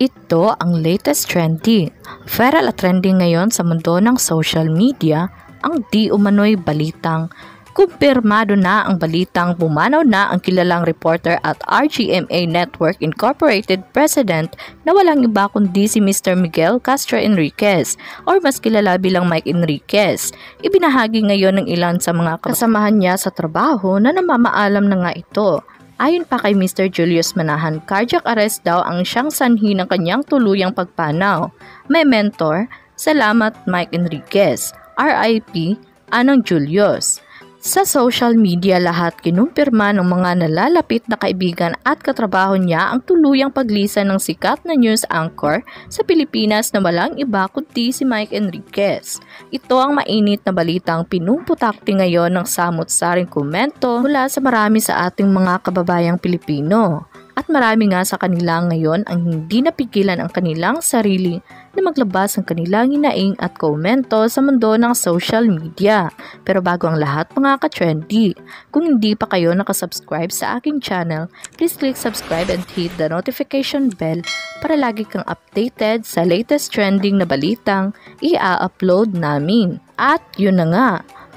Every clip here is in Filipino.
Ito ang latest trendy. Viral at trending ngayon sa mundo ng social media ang di umano'y balitang Kumpirmado na ang balitang pumanaw na ang kilalang reporter at RGMA Network Incorporated president na walang iba kundi si Mr. Miguel Castro Enriquez or mas kilala bilang Mike Enriquez. Ibinahagi ngayon ng ilan sa mga kasamahan niya sa trabaho na namamaalam na nga ito. Ayon pa kay Mr. Julius Manahan, cardiac arrest daw ang siyang sanhi ng kanyang tuluyang pagpanaw. May mentor, salamat Mike Enriquez, RIP, Anong Julius. Sa social media lahat kinumpirma ng mga nalalapit na kaibigan at katrabaho niya ang tuluyang paglisan ng sikat na news anchor sa Pilipinas na walang iba kundi si Mike Enriquez. Ito ang mainit na balitang pinumputakti ngayon ng samot-saring komento mula sa marami sa ating mga kababayang Pilipino. At marami nga sa kanila ngayon ang hindi napigilan ang kanilang sarili na maglabas ng kanilang inaing at komento sa mundo ng social media. Pero bago ang lahat mga ka-trendy, kung hindi pa kayo nakasubscribe sa aking channel, please click subscribe and hit the notification bell para lagi kang updated sa latest trending na balitang i-upload namin. At yun na nga,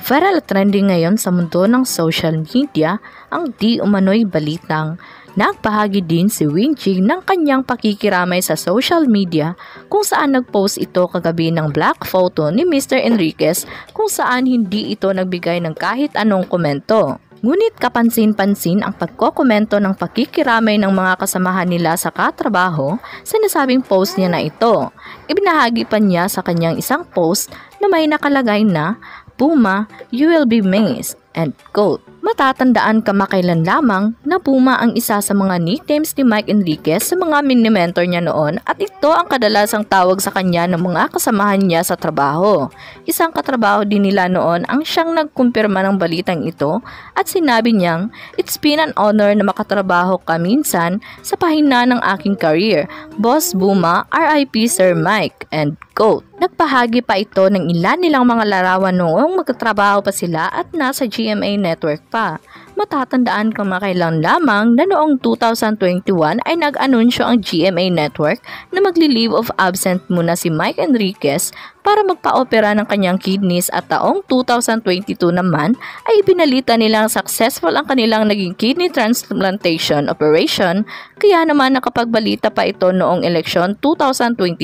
viral trending ngayon sa mundo ng social media ang di umano'y balitang Nagpahagi din si Wing Ching ng kanyang pakikiramay sa social media kung saan nagpost ito kagabi ng black photo ni Mr. Enriquez kung saan hindi ito nagbigay ng kahit anong komento. Ngunit kapansin-pansin ang pagkokomento ng pakikiramay ng mga kasamahan nila sa katrabaho sa nasabing post niya na ito. Ibinahagi pa niya sa kanyang isang post na may nakalagay na, Puma, you will be missed, and quote. Matatandaan ka makailan lamang na Puma ang isa sa mga nicknames ni Mike Enriquez sa mga mini-mentor niya noon at ito ang kadalasang tawag sa kanya ng mga kasamahan niya sa trabaho. Isang katrabaho din nila noon ang siyang nagkumpirma ng balitang ito at sinabi niyang, It's been an honor na makatrabaho ka minsan sa pahina ng aking career. Boss Buma, RIP Sir Mike, and goat. Nagpahagi pa ito ng ilan nilang mga larawan noong magkatrabaho pa sila at nasa GMA network pa. Matatandaan kamakailan lamang na noong 2021 ay nag-anunsyo ang GMA network na magli-leave of absent muna si Mike Enriquez para magpa-opera ng kanyang kidneys at taong 2022 naman ay ipinalita nilang successful ang kanilang naging kidney transplantation operation kaya naman nakapagbalita pa ito noong eleksyon 2022.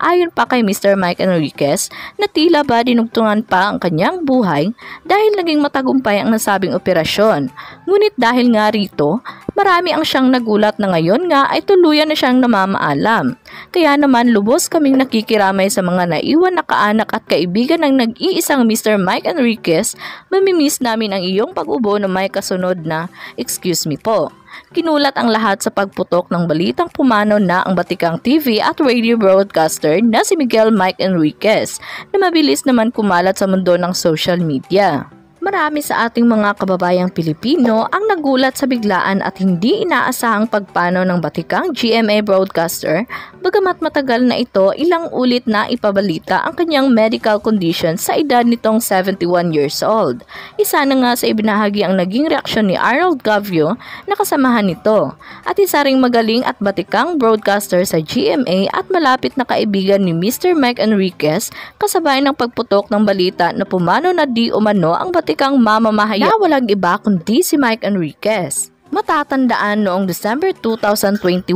Ayon pa kay Mr. Mike Enriquez na tila ba dinugtungan pa ang kanyang buhay dahil naging matagumpay ang nasabing operasyon. Ngunit dahil nga rito, marami ang siyang nagulat na ngayon nga ay tuluyan na siyang namamaalam. Kaya naman lubos kaming nakikiramay sa mga naiwan na kaanak at kaibigan ng nag-iisang Mr. Mike Enriquez. Mamimiss namin ang iyong pag-ubo na may kasunod na excuse me po. Kinulat ang lahat sa pagputok ng balitang pumano na ang Batikang TV at radio broadcaster na si Miguel Mike Enriquez na mabilis naman kumalat sa mundo ng social media marami sa ating mga kababayang Pilipino ang nagulat sa biglaan at hindi inaasahang pagpano ng batikang GMA broadcaster bagamat matagal na ito ilang ulit na ipabalita ang kanyang medical condition sa edad nitong 71 years old. Isa na nga sa ibinahagi ang naging reaksyon ni Arnold Gavio na kasamahan nito at isa ring magaling at batikang broadcaster sa GMA at malapit na kaibigan ni Mr. Mike Enriquez kasabay ng pagputok ng balita na pumano na di umano ang batikang kang mamamahayan na walang iba kundi si Mike Enriquez. Matatandaan noong December 2021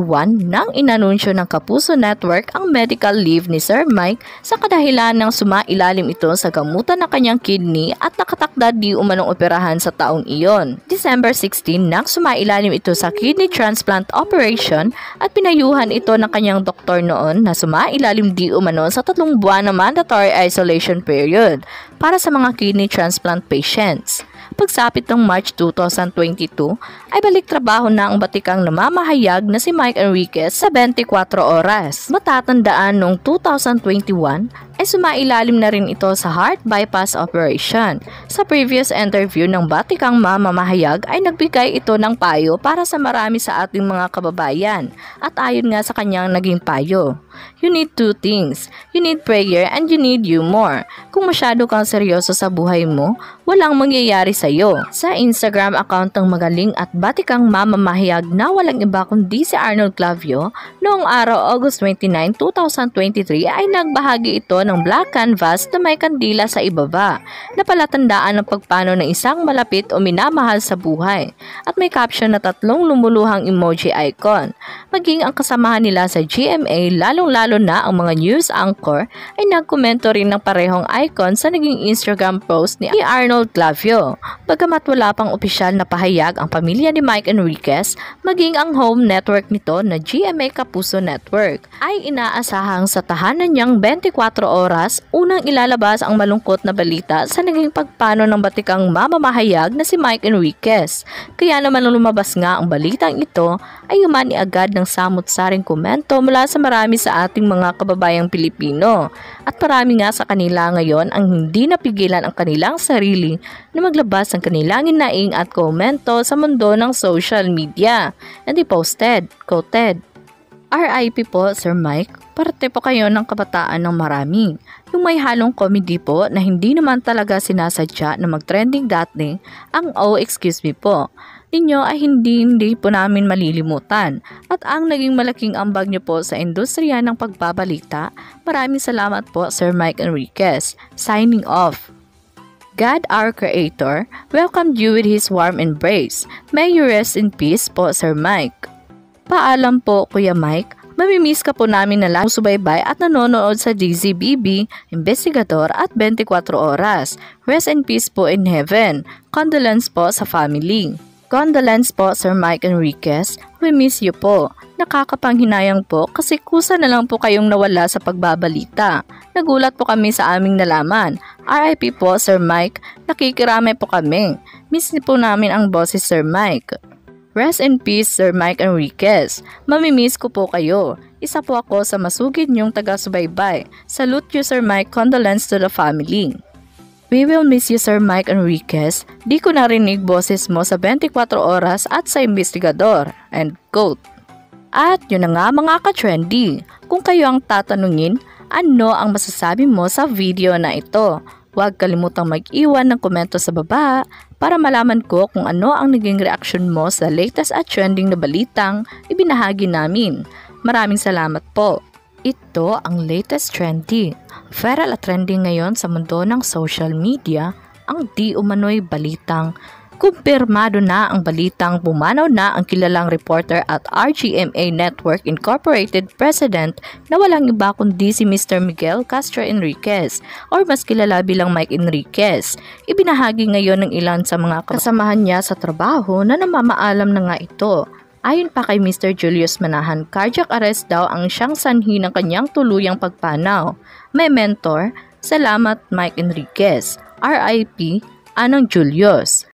nang inanunsyo ng Kapuso Network ang medical leave ni Sir Mike sa kadahilan ng sumailalim ito sa gamutan ng kanyang kidney at nakatakda di umanong operahan sa taong iyon. December 16 nang sumailalim ito sa kidney transplant operation at pinayuhan ito ng kanyang doktor noon na sumailalim di umano sa tatlong buwan na mandatory isolation period para sa mga kidney transplant patients kapag ng March 2022 ay balik trabaho na ang batikang namamahayag na si Mike Enriquez sa 24 oras. Matatandaan noong 2021 ay sumailalim na rin ito sa heart bypass operation. Sa previous interview ng batikang mamamahayag ay nagbigay ito ng payo para sa marami sa ating mga kababayan at ayon nga sa kanyang naging payo. You need two things. You need prayer and you need humor. Kung masyado kang seryoso sa buhay mo, walang mangyayari sa iyo. Sa Instagram account ng magaling at batikang mamamahayag na walang iba kundi si Arnold Clavio, noong araw August 29, 2023 ay nagbahagi ito ng black canvas na may kandila sa ibaba na palatandaan ng pagpano ng isang malapit o minamahal sa buhay at may caption na tatlong lumuluhang emoji icon. Maging ang kasamahan nila sa GMA lalong-lalo na ang mga news anchor ay nagkomento rin ng parehong icon sa naging Instagram post ni Arnold Arnold Clavio. Bagamat wala pang opisyal na pahayag ang pamilya ni Mike Enriquez, maging ang home network nito na GMA Kapuso Network, ay inaasahang sa tahanan niyang 24 oras unang ilalabas ang malungkot na balita sa naging pagpano ng batikang mamamahayag na si Mike Enriquez. Kaya naman lumabas nga ang balitang ito ay umani agad ng samot-saring komento mula sa marami sa ating mga kababayang Pilipino. At marami nga sa kanila ngayon ang hindi napigilan ang kanilang sarili Riley na maglabas ng kanilang inaing at komento sa mundo ng social media and he posted, quoted, RIP po Sir Mike, parte po kayo ng kabataan ng marami. Yung may halong comedy po na hindi naman talaga sinasadya na mag-trending dati ang Oh Excuse Me po ninyo ay hindi hindi po namin malilimutan at ang naging malaking ambag niyo po sa industriya ng pagbabalita. Maraming salamat po Sir Mike Enriquez. Signing off. God our Creator welcomed you with His warm embrace. May you rest in peace po, Sir Mike. Paalam po, Kuya Mike. Mamimiss ka po namin na lang subaybay at nanonood sa DZBB, Investigator at 24 Oras. Rest in peace po in heaven. Condolence po sa family. Condolence po Sir Mike Enriquez, we miss you po. Nakakapanghinayang po kasi kusa na lang po kayong nawala sa pagbabalita. Nagulat po kami sa aming nalaman. RIP po Sir Mike, nakikirame po kami. Miss po namin ang boses Sir Mike. Rest in peace Sir Mike Enriquez. Mamimiss ko po kayo. Isa po ako sa masugid niyong taga-subaybay. Salute you Sir Mike, condolence to the family. We will miss you Sir Mike Enriquez. Di ko narinig boses mo sa 24 oras at sa investigador. End quote. At yun na nga mga ka-trendy. Kung kayo ang tatanungin, ano ang masasabi mo sa video na ito? Huwag kalimutang mag-iwan ng komento sa baba para malaman ko kung ano ang naging reaksyon mo sa latest at trending na balitang ibinahagi namin. Maraming salamat po. Ito ang latest trending. Viral at trending ngayon sa mundo ng social media ang di umano'y balitang Kumpirmado na ang balitang bumanaw na ang kilalang reporter at RGMA Network Incorporated president na walang iba kundi si Mr. Miguel Castro Enriquez or mas kilala bilang Mike Enriquez. Ibinahagi ngayon ng ilan sa mga kasamahan niya sa trabaho na namamaalam na nga ito Ayon pa kay Mr. Julius Manahan, cardiac arrest daw ang siyang sanhi ng kanyang tuluyang pagpanaw. May mentor, salamat Mike Enriquez, RIP, Anong Julius.